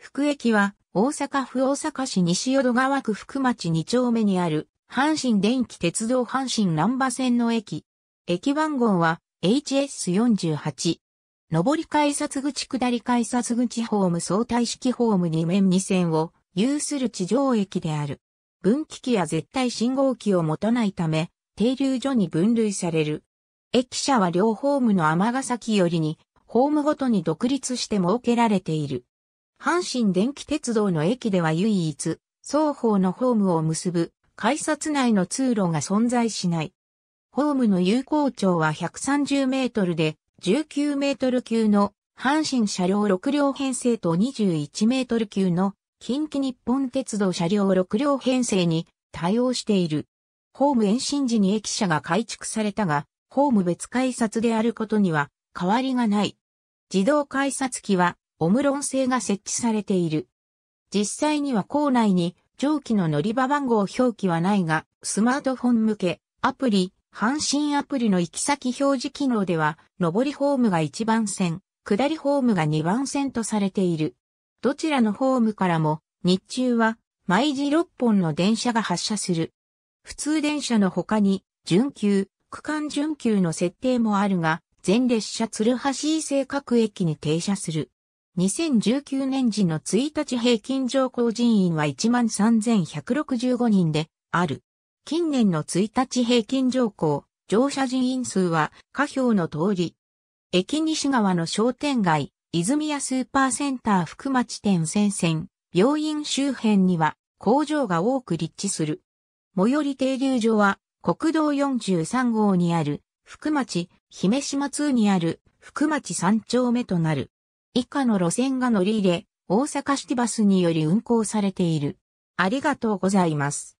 福駅は、大阪府大阪市西淀川区福町2丁目にある、阪神電気鉄道阪神南波線の駅。駅番号は HS48。上り改札口下り改札口ホーム相対式ホーム2面2線を有する地上駅である。分岐器や絶対信号機を持たないため、停留所に分類される。駅舎は両ホームの天ヶ崎寄りに、ホームごとに独立して設けられている。阪神電気鉄道の駅では唯一、双方のホームを結ぶ改札内の通路が存在しない。ホームの有効長は130メートルで、19メートル級の阪神車両6両編成と21メートル級の近畿日本鉄道車両6両編成に対応している。ホーム延伸時に駅舎が改築されたが、ホーム別改札であることには変わりがない。自動改札機はオムロン製が設置されている。実際には校内に上記の乗り場番号表記はないが、スマートフォン向け、アプリ、阪神アプリの行き先表示機能では、上りホームが1番線、下りホームが2番線とされている。どちらのホームからも、日中は、毎時6本の電車が発車する。普通電車の他に、準急、区間準急の設定もあるが、全列車鶴橋伊勢各駅に停車する。2019年時の1日平均上降人員は13,165人である。近年の1日平均上降、乗車人員数は下表の通り。駅西側の商店街、泉谷スーパーセンター福町店線線、病院周辺には工場が多く立地する。最寄り停留所は国道43号にある福町、姫島2にある福町3丁目となる。以下の路線が乗り入れ、大阪シティバスにより運行されている。ありがとうございます。